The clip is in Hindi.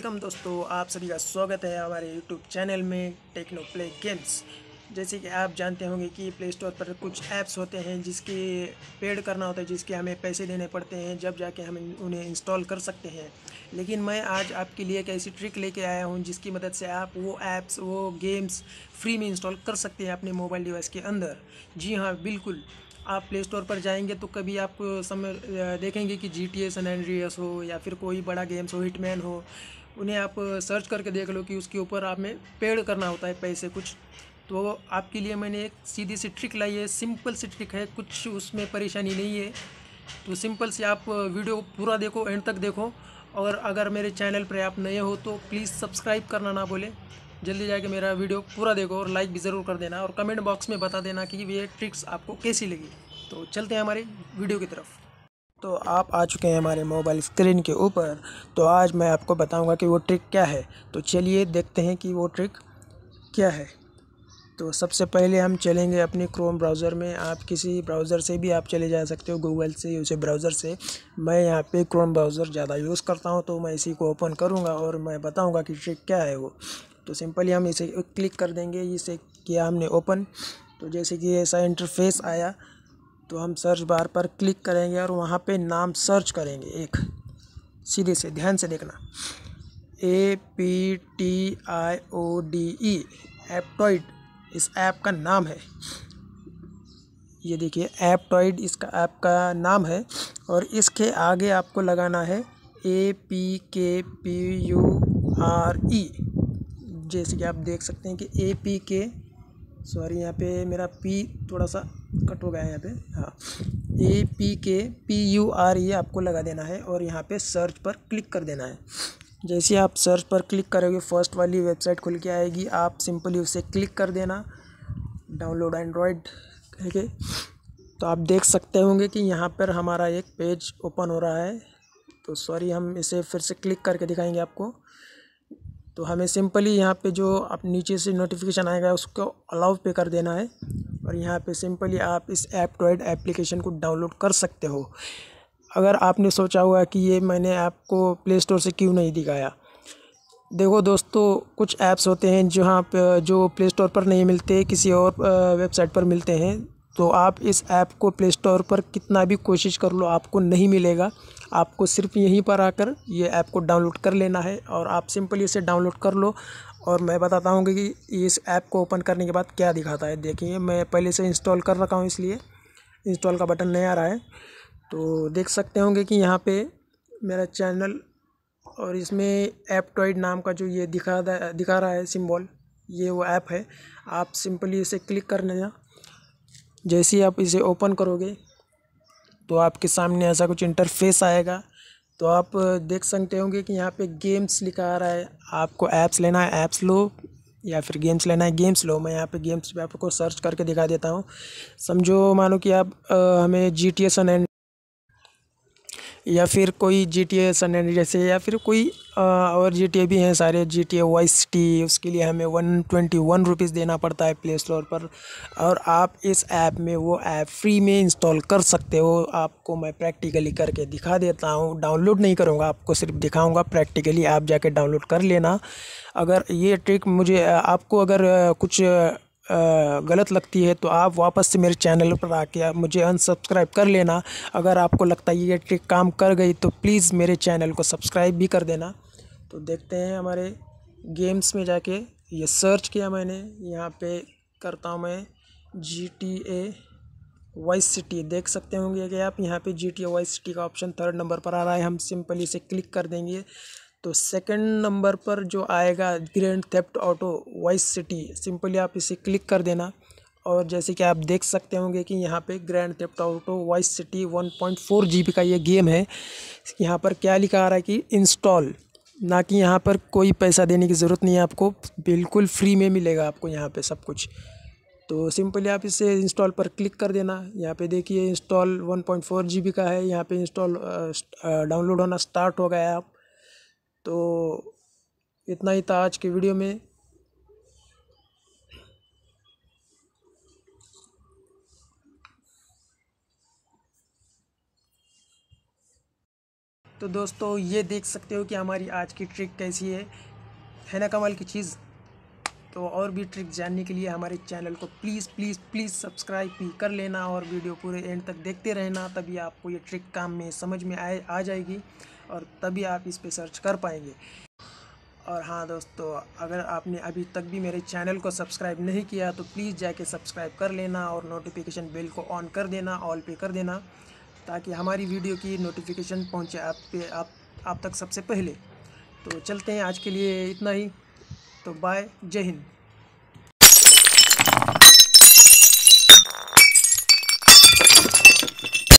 वेलकम दोस्तों आप सभी का स्वागत है हमारे यूट्यूब चैनल में टेक्नो प्ले गेम्स जैसे कि आप जानते होंगे कि प्ले स्टोर पर कुछ ऐप्स होते हैं जिसके पेड करना होता है जिसके हमें पैसे देने पड़ते हैं जब जाके हम उन्हें इंस्टॉल कर सकते हैं लेकिन मैं आज आपके लिए एक ऐसी ट्रिक लेके आया हूँ जिसकी मदद से आप वो ऐप्स वो गेम्स फ्री में इंस्टॉल कर सकते हैं अपने मोबाइल डिवाइस के अंदर जी हाँ बिल्कुल आप प्ले स्टोर पर जाएंगे तो कभी आप समय देखेंगे कि जी टी ए सन एंड्रियस हो या फिर कोई बड़ा गेम्स हो हिटमैन हो उन्हें आप सर्च करके देख लो कि उसके ऊपर आप में पेड करना होता है पैसे कुछ तो आपके लिए मैंने एक सीधी सी ट्रिक लाई है सिंपल सी ट्रिक है कुछ उसमें परेशानी नहीं है तो सिंपल से आप वीडियो पूरा देखो एंड तक देखो और अगर मेरे चैनल पर आप नए हो तो प्लीज़ सब्सक्राइब करना ना बोले जल्दी जाके मेरा वीडियो पूरा देखो और लाइक भी ज़रूर कर देना और कमेंट बॉक्स में बता देना कि ये ट्रिक्स आपको कैसी लगी तो चलते हैं हमारे वीडियो की तरफ तो आप आ चुके हैं हमारे मोबाइल स्क्रीन के ऊपर तो आज मैं आपको बताऊंगा कि वो ट्रिक क्या है तो चलिए देखते हैं कि वो ट्रिक क्या है तो सबसे पहले हम चलेंगे अपने क्रोम ब्राउज़र में आप किसी ब्राउज़र से भी आप चले जा सकते हो गूगल से उसे ब्राउज़र से मैं यहाँ पे क्रोम ब्राउज़र ज़्यादा यूज़ करता हूँ तो मैं इसी को ओपन करूँगा और मैं बताऊँगा कि ट्रिक क्या है वो तो सिंपली हम इसे क्लिक कर देंगे इसे किया हमने ओपन तो जैसे कि ऐसा इंटरफेस आया तो हम सर्च बार पर क्लिक करेंगे और वहाँ पे नाम सर्च करेंगे एक सीधे से ध्यान से देखना A P T I O D E Aptoide इस ऐप का नाम है ये देखिए एप्टॉइड इसका ऐप का नाम है और इसके आगे आपको लगाना है A P K P U R E जैसे कि आप देख सकते हैं कि ए पी के सॉरी यहाँ पे मेरा पी थोड़ा सा कट हो गया है यहाँ पे हाँ A P K P U R ये आपको लगा देना है और यहाँ पे सर्च पर क्लिक कर देना है जैसे आप सर्च पर क्लिक करोगे फर्स्ट वाली वेबसाइट खुल के आएगी आप सिंपली उसे क्लिक कर देना डाउनलोड एंड्रॉयड करके तो आप देख सकते होंगे कि यहाँ पर हमारा एक पेज ओपन हो रहा है तो सॉरी हम इसे फिर से क्लिक करके दिखाएंगे आपको तो हमें सिंपली यहाँ पे जो आप नीचे से नोटिफिकेशन आएगा उसको अलाउ पे कर देना है और यहाँ पे सिंपली आप इस ऐप ट्रॉइड एप्लीकेशन को डाउनलोड कर सकते हो अगर आपने सोचा हुआ कि ये मैंने आपको प्ले स्टोर से क्यों नहीं दिखाया देखो दोस्तों कुछ ऐप्स होते हैं जहाँ जो प्ले स्टोर पर नहीं मिलते किसी और वेबसाइट पर मिलते हैं तो आप इस ऐप को प्ले स्टोर पर कितना भी कोशिश कर लो आपको नहीं मिलेगा आपको सिर्फ यहीं पर आकर ये ऐप को डाउनलोड कर लेना है और आप सिंपली इसे डाउनलोड कर लो और मैं बताता हूँ कि इस ऐप को ओपन करने के बाद क्या दिखाता है देखिए मैं पहले से इंस्टॉल कर रखा हूँ इसलिए इंस्टॉल का बटन नहीं आ रहा है तो देख सकते होंगे कि यहाँ पे मेरा चैनल और इसमें ऐप नाम का जो ये दिखा दिखा रहा है सिम्बॉल ये वो ऐप है आप सिंपली इसे क्लिक कर लेना जैसे ही आप इसे ओपन करोगे तो आपके सामने ऐसा कुछ इंटरफेस आएगा तो आप देख सकते होंगे कि यहाँ पे गेम्स लिखा आ रहा है आपको ऐप्स लेना है ऐप्स लो या फिर गेम्स लेना है गेम्स लो मैं यहाँ पे गेम्स पे आपको सर्च करके दिखा देता हूँ समझो मानो कि आप आ, हमें जी टी एस एन या फिर कोई जी टी ए सन एंड जैसे या फिर कोई और जी टी ए भी हैं सारे जी टी ए वाइस टी उसके लिए हमें वन ट्वेंटी वन रुपीज़ देना पड़ता है प्ले स्टोर पर और आप इस ऐप में वो ऐप फ्री में इंस्टॉल कर सकते हो आपको मैं प्रैक्टिकली करके दिखा देता हूँ डाउनलोड नहीं करूँगा आपको सिर्फ दिखाऊँगा प्रैक्टिकली आप जाके डाउनलोड कर लेना अगर ये ट्रिक मुझे आपको अगर कुछ गलत लगती है तो आप वापस से मेरे चैनल पर आके मुझे अनसब्सक्राइब कर लेना अगर आपको लगता है ये ट्रिक काम कर गई तो प्लीज़ मेरे चैनल को सब्सक्राइब भी कर देना तो देखते हैं हमारे गेम्स में जाके ये सर्च किया मैंने यहाँ पे करता हूँ मैं G T A vice city देख सकते होंगे कि आप यहाँ पे G T A vice city का ऑप्शन थर्ड नंबर पर आ रहा है हम सिंपली इसे क्लिक कर देंगे तो सेकंड नंबर पर जो आएगा grand theft auto vice city simply आप इसे क्लिक कर देना और जैसे कि आप देख सकते होंगे कि यहाँ पे grand theft auto vice city 1.4 point का ये गेम है यहाँ पर क्या लिखा आ रहा है कि इंस्टॉल ना कि यहाँ पर कोई पैसा देने की ज़रूरत नहीं है आपको बिल्कुल फ्री में मिलेगा आपको यहाँ पर सब कुछ तो सिंपली आप इसे इंस्टॉल पर क्लिक कर देना यहाँ पे देखिए इंस्टॉल 1.4 जीबी का है यहाँ पे इंस्टॉल डाउनलोड होना स्टार्ट हो गया है आप तो इतना ही था आज के वीडियो में तो दोस्तों ये देख सकते हो कि हमारी आज की ट्रिक कैसी है है ना कमाल की चीज़ तो और भी ट्रिक जानने के लिए हमारे चैनल को प्लीज़ प्लीज़ प्लीज़ सब्सक्राइब भी कर लेना और वीडियो पूरे एंड तक देखते रहना तभी आपको ये ट्रिक काम में समझ में आए आ जाएगी और तभी आप इस पर सर्च कर पाएंगे और हाँ दोस्तों अगर आपने अभी तक भी मेरे चैनल को सब्सक्राइब नहीं किया तो प्लीज़ जाके सब्सक्राइब कर लेना और नोटिफिकेशन बिल को ऑन कर देना ऑल पे कर देना ताकि हमारी वीडियो की नोटिफिकेशन पहुँचे आप पे आप आप तक सबसे पहले तो चलते हैं आज के लिए इतना ही तो बाय जय हिंद